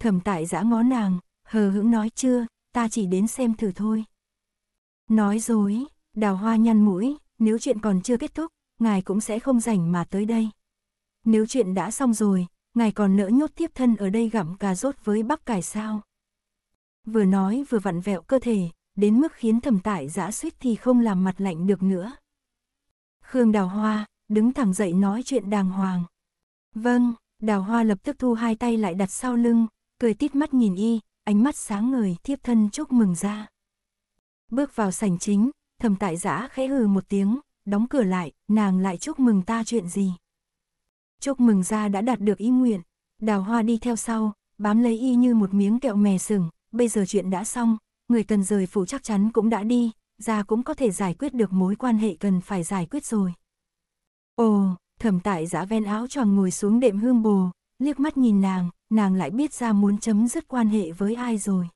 Thẩm tại giã ngó nàng, hờ hững nói chưa, ta chỉ đến xem thử thôi. Nói dối, đào hoa nhăn mũi, nếu chuyện còn chưa kết thúc, ngài cũng sẽ không rảnh mà tới đây. Nếu chuyện đã xong rồi, ngài còn nỡ nhốt thiếp thân ở đây gặm cà rốt với bắp cải sao. Vừa nói vừa vặn vẹo cơ thể, đến mức khiến thẩm tại giã suýt thì không làm mặt lạnh được nữa. Khương Đào Hoa, đứng thẳng dậy nói chuyện đàng hoàng. Vâng, Đào Hoa lập tức thu hai tay lại đặt sau lưng, cười tít mắt nhìn y, ánh mắt sáng ngời thiếp thân chúc mừng ra. Bước vào sảnh chính, thầm tại giã khẽ hừ một tiếng, đóng cửa lại, nàng lại chúc mừng ta chuyện gì. Chúc mừng ra đã đạt được ý nguyện, đào hoa đi theo sau, bám lấy y như một miếng kẹo mè sừng, bây giờ chuyện đã xong, người cần rời phủ chắc chắn cũng đã đi, ra cũng có thể giải quyết được mối quan hệ cần phải giải quyết rồi. Ồ, thẩm tại giã ven áo tròn ngồi xuống đệm hương bồ, liếc mắt nhìn nàng, nàng lại biết ra muốn chấm dứt quan hệ với ai rồi.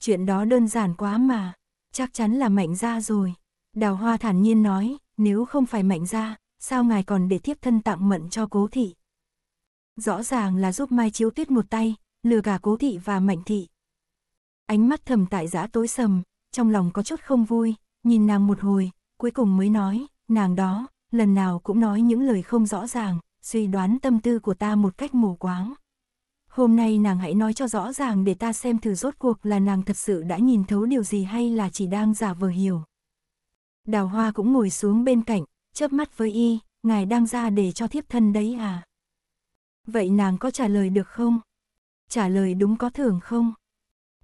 Chuyện đó đơn giản quá mà chắc chắn là mạnh gia rồi. Đào hoa thản nhiên nói, nếu không phải mạnh gia sao ngài còn để thiếp thân tặng mận cho cố thị. Rõ ràng là giúp Mai Chiếu Tuyết một tay, lừa cả cố thị và mạnh thị. Ánh mắt thầm tại giã tối sầm, trong lòng có chút không vui, nhìn nàng một hồi, cuối cùng mới nói, nàng đó, lần nào cũng nói những lời không rõ ràng, suy đoán tâm tư của ta một cách mù quáng hôm nay nàng hãy nói cho rõ ràng để ta xem thử rốt cuộc là nàng thật sự đã nhìn thấu điều gì hay là chỉ đang giả vờ hiểu. Đào hoa cũng ngồi xuống bên cạnh, chớp mắt với y, ngài đang ra để cho thiếp thân đấy à? Vậy nàng có trả lời được không? Trả lời đúng có thưởng không?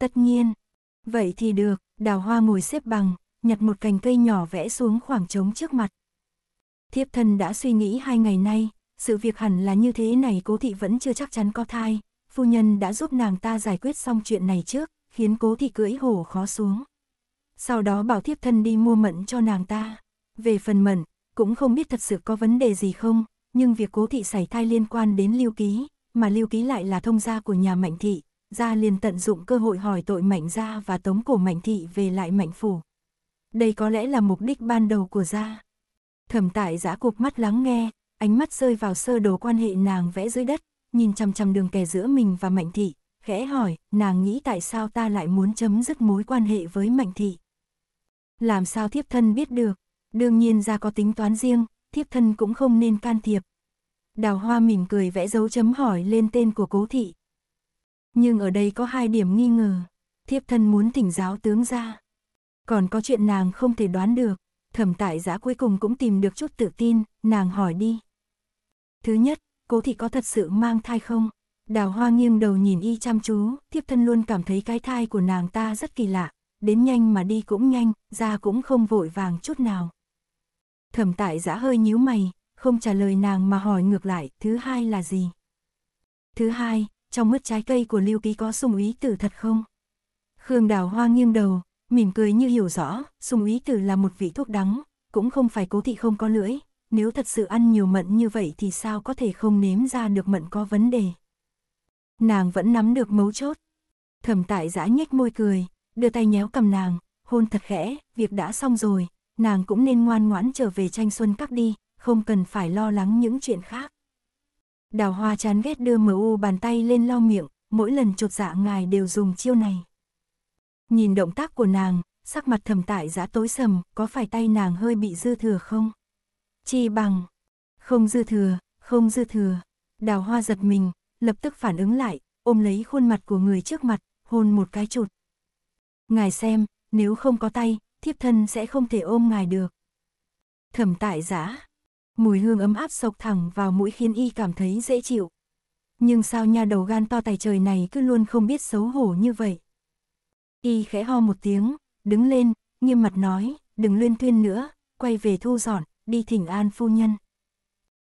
Tất nhiên. Vậy thì được, đào hoa ngồi xếp bằng, nhặt một cành cây nhỏ vẽ xuống khoảng trống trước mặt. Thiếp thân đã suy nghĩ hai ngày nay, sự việc hẳn là như thế này cố thị vẫn chưa chắc chắn có thai, phu nhân đã giúp nàng ta giải quyết xong chuyện này trước, khiến cố thị cưỡi hổ khó xuống. Sau đó bảo thiếp thân đi mua mận cho nàng ta. Về phần mận, cũng không biết thật sự có vấn đề gì không, nhưng việc cố thị xảy thai liên quan đến lưu ký, mà lưu ký lại là thông gia của nhà mạnh thị, gia liền tận dụng cơ hội hỏi tội mạnh gia và tống cổ mạnh thị về lại mạnh phủ. Đây có lẽ là mục đích ban đầu của gia. Thẩm tại giã cục mắt lắng nghe, ánh mắt rơi vào sơ đồ quan hệ nàng vẽ dưới đất, nhìn chằm chằm đường kè giữa mình và Mạnh Thị, khẽ hỏi, nàng nghĩ tại sao ta lại muốn chấm dứt mối quan hệ với Mạnh Thị. Làm sao thiếp thân biết được, đương nhiên ra có tính toán riêng, thiếp thân cũng không nên can thiệp. Đào hoa mỉm cười vẽ dấu chấm hỏi lên tên của cố thị. Nhưng ở đây có hai điểm nghi ngờ, thiếp thân muốn thỉnh giáo tướng ra. Còn có chuyện nàng không thể đoán được, thẩm tại giá cuối cùng cũng tìm được chút tự tin, nàng hỏi đi. Thứ nhất, cố thị có thật sự mang thai không? Đào hoa nghiêng đầu nhìn y chăm chú, thiếp thân luôn cảm thấy cái thai của nàng ta rất kỳ lạ, đến nhanh mà đi cũng nhanh, ra cũng không vội vàng chút nào. Thẩm tại giã hơi nhíu mày, không trả lời nàng mà hỏi ngược lại, thứ hai là gì? Thứ hai, trong mứt trái cây của lưu ký có sung ý tử thật không? Khương đào hoa nghiêng đầu, mỉm cười như hiểu rõ, sung ý tử là một vị thuốc đắng, cũng không phải cố thị không có lưỡi, nếu thật sự ăn nhiều mận như vậy thì sao có thể không nếm ra được mận có vấn đề. Nàng vẫn nắm được mấu chốt. Thẩm tại giã nhếch môi cười, đưa tay nhéo cầm nàng, hôn thật khẽ, việc đã xong rồi, nàng cũng nên ngoan ngoãn trở về tranh xuân các đi, không cần phải lo lắng những chuyện khác. Đào hoa chán ghét đưa MU bàn tay lên lau miệng, mỗi lần chột dạ ngài đều dùng chiêu này. Nhìn động tác của nàng, sắc mặt thầm tại giã tối sầm, có phải tay nàng hơi bị dư thừa không? chi bằng, không dư thừa, không dư thừa. Đào hoa giật mình, lập tức phản ứng lại, ôm lấy khuôn mặt của người trước mặt, hôn một cái chụt. Ngài xem, nếu không có tay, thiếp thân sẽ không thể ôm ngài được. Thẩm tại giã, mùi hương ấm áp sộc thẳng vào mũi khiến y cảm thấy dễ chịu. Nhưng sao nha đầu gan to tài trời này cứ luôn không biết xấu hổ như vậy. Y khẽ ho một tiếng, đứng lên, nghiêm mặt nói, đừng luyên thuyên nữa, quay về thu dọn, đi thỉnh an phu nhân.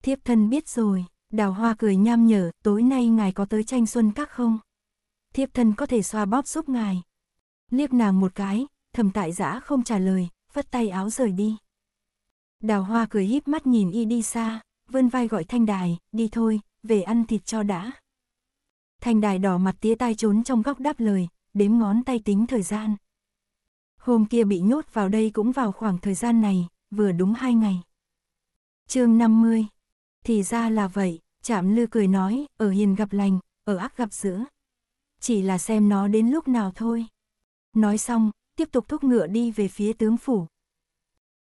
Thiếp thân biết rồi, đào hoa cười nham nhở, tối nay ngài có tới tranh xuân các không? Thiếp thân có thể xoa bóp giúp ngài. Liếc nàng một cái, thầm tại giã không trả lời, phất tay áo rời đi. Đào hoa cười híp mắt nhìn y đi xa, vươn vai gọi thanh đài, đi thôi, về ăn thịt cho đã. Thanh đài đỏ mặt tía tai trốn trong góc đáp lời, đếm ngón tay tính thời gian. Hôm kia bị nhốt vào đây cũng vào khoảng thời gian này, vừa đúng hai ngày. chương 50 Thì ra là vậy, chạm lư cười nói, ở hiền gặp lành, ở ác gặp giữa. Chỉ là xem nó đến lúc nào thôi. Nói xong, tiếp tục thúc ngựa đi về phía tướng phủ.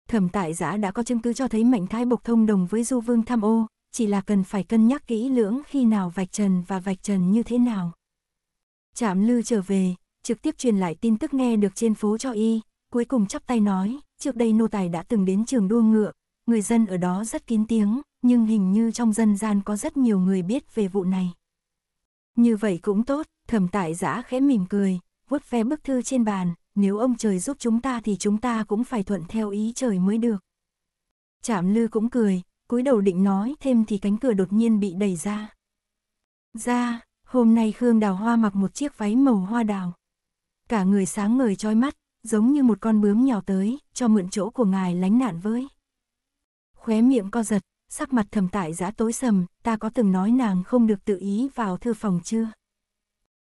Thẩm tại giã đã có chứng cứ cho thấy mệnh thái bộc thông đồng với du vương tham ô, chỉ là cần phải cân nhắc kỹ lưỡng khi nào vạch trần và vạch trần như thế nào. chạm lư trở về, trực tiếp truyền lại tin tức nghe được trên phố cho y, cuối cùng chắp tay nói, Trước đây nô tài đã từng đến trường đua ngựa, người dân ở đó rất kín tiếng, nhưng hình như trong dân gian có rất nhiều người biết về vụ này. Như vậy cũng tốt, thẩm tại giã khẽ mỉm cười, vuốt ve bức thư trên bàn, nếu ông trời giúp chúng ta thì chúng ta cũng phải thuận theo ý trời mới được. Trạm lư cũng cười, cúi đầu định nói thêm thì cánh cửa đột nhiên bị đẩy ra. Ra, hôm nay Khương Đào Hoa mặc một chiếc váy màu hoa đào. Cả người sáng ngời trói mắt, giống như một con bướm nhỏ tới, cho mượn chỗ của ngài lánh nạn với. Khóe miệng co giật, sắc mặt thầm tại giã tối sầm, ta có từng nói nàng không được tự ý vào thư phòng chưa?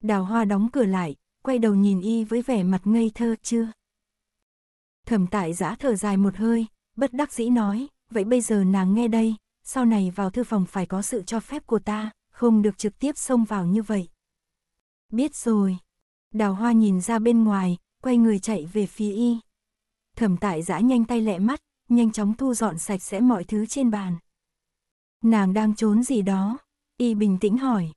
Đào hoa đóng cửa lại, quay đầu nhìn y với vẻ mặt ngây thơ chưa? thầm tại giã thở dài một hơi, bất đắc dĩ nói, vậy bây giờ nàng nghe đây, sau này vào thư phòng phải có sự cho phép của ta, không được trực tiếp xông vào như vậy. Biết rồi. Đào hoa nhìn ra bên ngoài, quay người chạy về phía y. Thẩm tại giã nhanh tay lẹ mắt, nhanh chóng thu dọn sạch sẽ mọi thứ trên bàn. Nàng đang trốn gì đó, y bình tĩnh hỏi.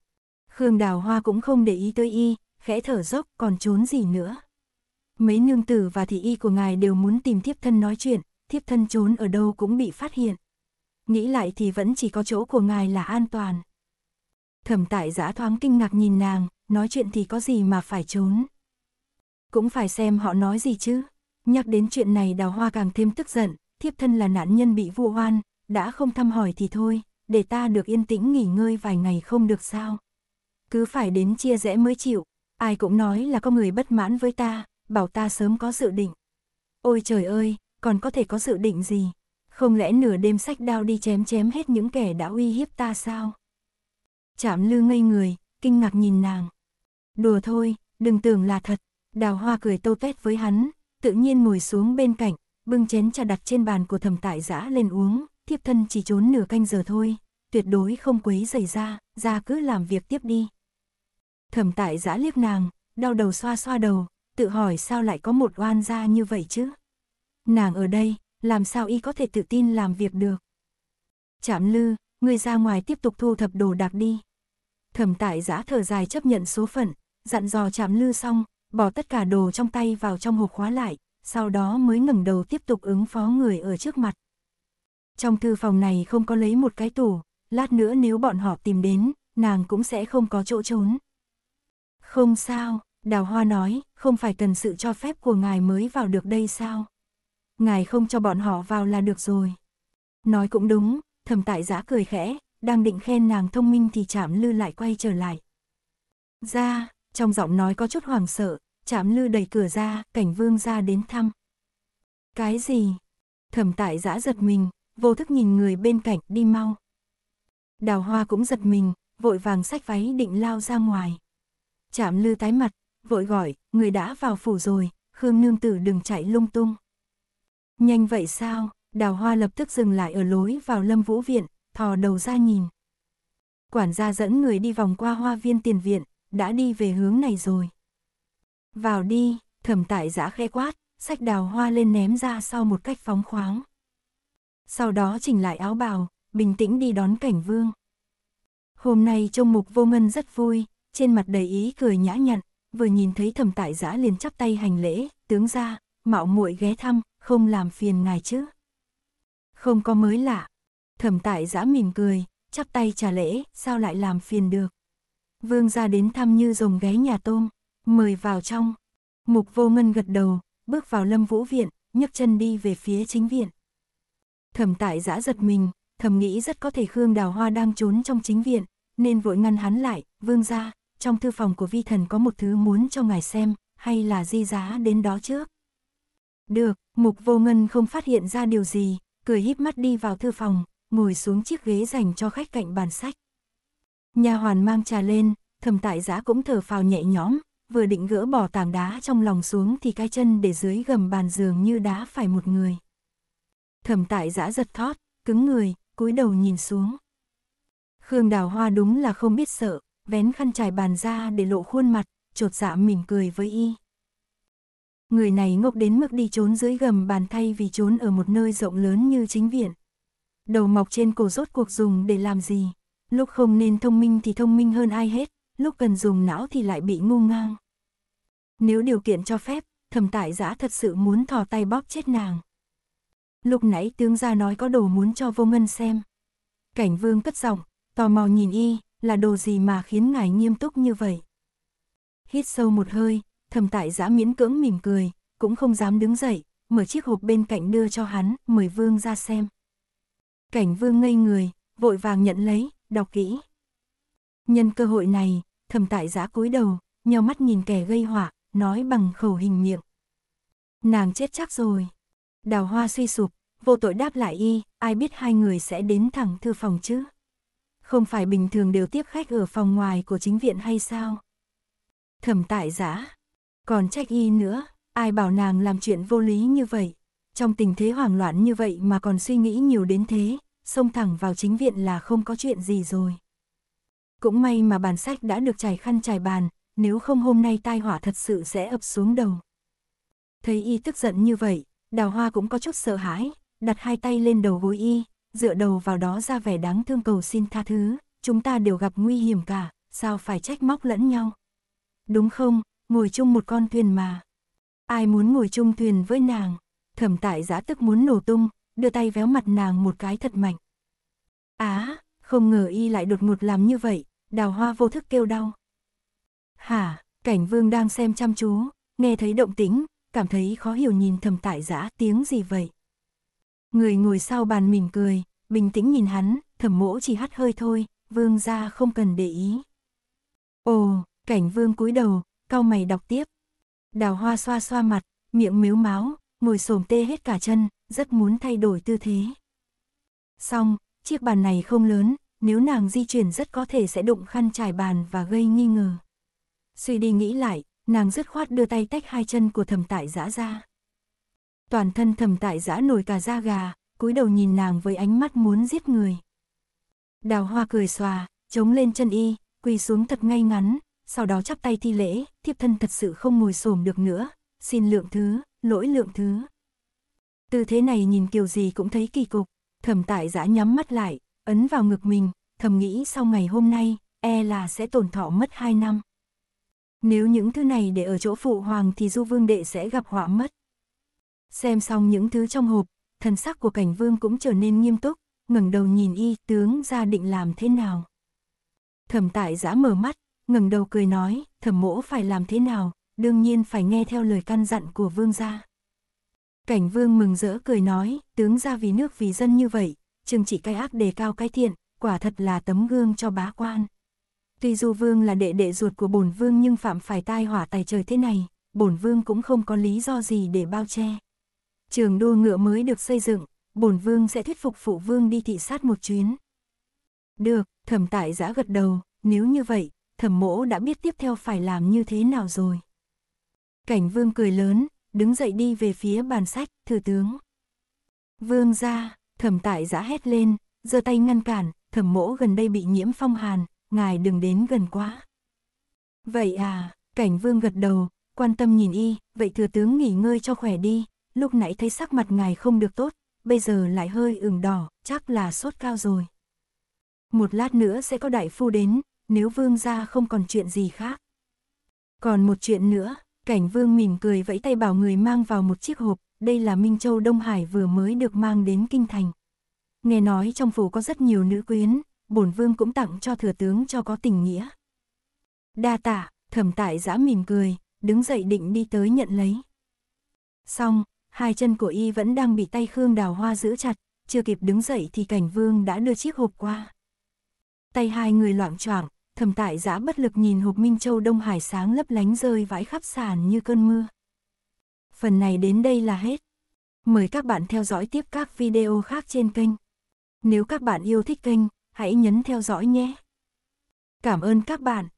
Khương Đào Hoa cũng không để ý tới y, khẽ thở dốc còn trốn gì nữa. Mấy nương tử và thị y của ngài đều muốn tìm thiếp thân nói chuyện, thiếp thân trốn ở đâu cũng bị phát hiện. Nghĩ lại thì vẫn chỉ có chỗ của ngài là an toàn. Thẩm tại giã thoáng kinh ngạc nhìn nàng, nói chuyện thì có gì mà phải trốn. Cũng phải xem họ nói gì chứ. Nhắc đến chuyện này đào hoa càng thêm tức giận, thiếp thân là nạn nhân bị vu oan, đã không thăm hỏi thì thôi, để ta được yên tĩnh nghỉ ngơi vài ngày không được sao. Cứ phải đến chia rẽ mới chịu, ai cũng nói là có người bất mãn với ta, bảo ta sớm có dự định. Ôi trời ơi, còn có thể có dự định gì? Không lẽ nửa đêm sách đao đi chém chém hết những kẻ đã uy hiếp ta sao? Chảm lư ngây người, kinh ngạc nhìn nàng. Đùa thôi, đừng tưởng là thật, Đào hoa cười tô tét với hắn, tự nhiên ngồi xuống bên cạnh, bưng chén trà đặt trên bàn của thẩm tại giã lên uống, thiếp thân chỉ trốn nửa canh giờ thôi, tuyệt đối không quấy rầy ra, ra cứ làm việc tiếp đi. Thẩm tại giã liếc nàng, đau đầu xoa xoa đầu, tự hỏi sao lại có một oan gia như vậy chứ. Nàng ở đây, làm sao y có thể tự tin làm việc được. Chạm lư, người ra ngoài tiếp tục thu thập đồ đạc đi. Thẩm tại giã thở dài chấp nhận số phận, dặn dò chạm lư xong, bỏ tất cả đồ trong tay vào trong hộp khóa lại, sau đó mới ngẩng đầu tiếp tục ứng phó người ở trước mặt. Trong thư phòng này không có lấy một cái tủ, lát nữa nếu bọn họ tìm đến, nàng cũng sẽ không có chỗ trốn. Không sao, Đào Hoa nói, không phải cần sự cho phép của ngài mới vào được đây sao? Ngài không cho bọn họ vào là được rồi. Nói cũng đúng, thầm tại giã cười khẽ, đang định khen nàng thông minh thì chạm lư lại quay trở lại. Ra, trong giọng nói có chút hoảng sợ, chạm lư đẩy cửa ra, cảnh vương ra đến thăm. Cái gì? Thẩm tại giã giật mình, vô thức nhìn người bên cạnh đi mau. Đào hoa cũng giật mình, vội vàng sách váy định lao ra ngoài. Chạm lư tái mặt, vội gọi, người đã vào phủ rồi, Khương nương tử đừng chạy lung tung. Nhanh vậy sao? Đào hoa lập tức dừng lại ở lối vào lâm vũ viện, thò đầu ra nhìn. Quản gia dẫn người đi vòng qua hoa viên tiền viện, đã đi về hướng này rồi. Vào đi, thẩm tại giã khẽ quát, sách đào hoa lên ném ra sau một cách phóng khoáng. Sau đó chỉnh lại áo bào, bình tĩnh đi đón cảnh vương. Hôm nay trông mục vô ngân rất vui, trên mặt đầy ý cười nhã nhặn, vừa nhìn thấy thẩm tại giã liền chắp tay hành lễ, tướng ra, mạo muội ghé thăm, không làm phiền ngài chứ. Không có mới lạ, thẩm tại giã mỉm cười, chắp tay trả lễ, sao lại làm phiền được vương gia đến thăm như rồng ghé nhà tôm, mời vào trong. Mục vô ngân gật đầu, bước vào lâm vũ viện, nhấc chân đi về phía chính viện. Thẩm tại giã giật mình, thầm nghĩ rất có thể Khương Đào Hoa đang trốn trong chính viện, nên vội ngăn hắn lại, vương gia, trong thư phòng của vi thần có một thứ muốn cho ngài xem, hay là di giá đến đó trước. Được, mục vô ngân không phát hiện ra điều gì, cười híp mắt đi vào thư phòng, ngồi xuống chiếc ghế dành cho khách cạnh bàn sách. Nhà hoàn mang trà lên, thầm tại giã cũng thở phào nhẹ nhõm, vừa định gỡ bỏ tảng đá trong lòng xuống thì cái chân để dưới gầm bàn giường như đá phải một người. Thầm tại giã giật thót, cứng người, cúi đầu nhìn xuống. Khương đào hoa đúng là không biết sợ, vén khăn trải bàn ra để lộ khuôn mặt, trột dạ mỉm cười với y. Người này ngốc đến mức đi trốn dưới gầm bàn thay vì trốn ở một nơi rộng lớn như chính viện. Đầu mọc trên cổ rốt cuộc dùng để làm gì? Lúc không nên thông minh thì thông minh hơn ai hết, lúc cần dùng não thì lại bị ngu ngang. Nếu điều kiện cho phép, thẩm tại giã thật sự muốn thò tay bóp chết nàng. Lúc nãy tướng gia nói có đồ muốn cho vô ngân xem. Cảnh vương cất giọng, tò mò nhìn y, là đồ gì mà khiến ngài nghiêm túc như vậy. Hít sâu một hơi, thẩm tại giã miễn cưỡng mỉm cười, cũng không dám đứng dậy, mở chiếc hộp bên cạnh đưa cho hắn, mời vương ra xem. Cảnh vương ngây người, vội vàng nhận lấy, đọc kỹ. Nhân cơ hội này, thẩm tại giã cúi đầu, nheo mắt nhìn kẻ gây họa, nói bằng khẩu hình miệng. Nàng chết chắc rồi. Đào hoa suy sụp, vô tội đáp lại y, ai biết hai người sẽ đến thẳng thư phòng chứ. Không phải bình thường đều tiếp khách ở phòng ngoài của chính viện hay sao? Thẩm tại giã, còn trách y nữa, ai bảo nàng làm chuyện vô lý như vậy. Trong tình thế hoảng loạn như vậy mà còn suy nghĩ nhiều đến thế, xông thẳng vào chính viện là không có chuyện gì rồi. Cũng may mà bản sách đã được trải khăn trải bàn, nếu không hôm nay tai họa thật sự sẽ ập xuống đầu. Thấy y tức giận như vậy, đào hoa cũng có chút sợ hãi, đặt hai tay lên đầu gối y, dựa đầu vào đó ra vẻ đáng thương cầu xin tha thứ, chúng ta đều gặp nguy hiểm cả, sao phải trách móc lẫn nhau. Đúng không, ngồi chung một con thuyền mà. Ai muốn ngồi chung thuyền với nàng, thẩm tại giã tức muốn nổ tung, đưa tay véo mặt nàng một cái thật mạnh. Á, không ngờ y lại đột ngột làm như vậy, đào hoa vô thức kêu đau. Hả, cảnh vương đang xem chăm chú, nghe thấy động tĩnh, cảm thấy khó hiểu nhìn thầm tại giã tiếng gì vậy. Người ngồi sau bàn mỉm cười, bình tĩnh nhìn hắn, thẩm mỗ chỉ hắt hơi thôi, vương ra không cần để ý. Ồ, cảnh vương cúi đầu, cau mày đọc tiếp. Đào hoa xoa xoa mặt, miệng miếu máu, ngồi xổm tê hết cả chân, rất muốn thay đổi tư thế. Xong, chiếc bàn này không lớn, nếu nàng di chuyển rất có thể sẽ đụng khăn trải bàn và gây nghi ngờ. Suy đi nghĩ lại, nàng dứt khoát đưa tay tách hai chân của thầm tại giã ra. Toàn thân thầm tại giã nổi cả da gà, cúi đầu nhìn nàng với ánh mắt muốn giết người. Đào hoa cười xòa, chống lên chân y, quỳ xuống thật ngay ngắn, sau đó chắp tay thi lễ, thiếp thân thật sự không ngồi xổm được nữa, xin lượng thứ, lỗi lượng thứ. Tư thế này nhìn kiểu gì cũng thấy kỳ cục, thẩm tại giã nhắm mắt lại, ấn vào ngực mình, thầm nghĩ sau ngày hôm nay, e là sẽ tổn thọ mất 2 năm. Nếu những thứ này để ở chỗ phụ hoàng thì du vương đệ sẽ gặp họa mất. Xem xong những thứ trong hộp, thần sắc của cảnh vương cũng trở nên nghiêm túc, ngẩng đầu nhìn y tướng ra định làm thế nào. Thẩm tại giã mở mắt, ngẩng đầu cười nói, thẩm mỗ phải làm thế nào, đương nhiên phải nghe theo lời căn dặn của vương gia. Cảnh vương mừng rỡ cười nói, tướng ra vì nước vì dân như vậy, chừng chỉ cái ác đề cao cái thiện, quả thật là tấm gương cho bá quan. Tuy du vương là đệ đệ ruột của bổn vương nhưng phạm phải tai hỏa tài trời thế này, bổn vương cũng không có lý do gì để bao che. Trường đua ngựa mới được xây dựng, bổn vương sẽ thuyết phục phụ vương đi thị sát một chuyến. Được, thẩm tại giã gật đầu, nếu như vậy, thẩm mỗ đã biết tiếp theo phải làm như thế nào rồi. Cảnh vương cười lớn, đứng dậy đi về phía bàn sách, thừa tướng. Vương ra, thẩm tại giã hét lên, giơ tay ngăn cản, thẩm mỗ gần đây bị nhiễm phong hàn, ngài đừng đến gần quá. Vậy à, cảnh vương gật đầu, quan tâm nhìn y, vậy thừa tướng nghỉ ngơi cho khỏe đi, lúc nãy thấy sắc mặt ngài không được tốt, bây giờ lại hơi ửng đỏ, chắc là sốt cao rồi. Một lát nữa sẽ có đại phu đến, nếu vương gia không còn chuyện gì khác. Còn một chuyện nữa, Cảnh vương mỉm cười vẫy tay bảo người mang vào một chiếc hộp, đây là Minh Châu Đông Hải vừa mới được mang đến Kinh Thành. Nghe nói trong phủ có rất nhiều nữ quyến, bổn vương cũng tặng cho thừa tướng cho có tình nghĩa. Đa tạ thẩm tại giã mỉm cười, đứng dậy định đi tới nhận lấy. Xong, hai chân của y vẫn đang bị tay Khương Đào Hoa giữ chặt, chưa kịp đứng dậy thì cảnh vương đã đưa chiếc hộp qua. Tay hai người loạn choạng, thầm tại giã bất lực nhìn hộp Minh Châu Đông Hải sáng lấp lánh rơi vãi khắp sàn như cơn mưa. Phần này đến đây là hết. Mời các bạn theo dõi tiếp các video khác trên kênh. Nếu các bạn yêu thích kênh, hãy nhấn theo dõi nhé. Cảm ơn các bạn.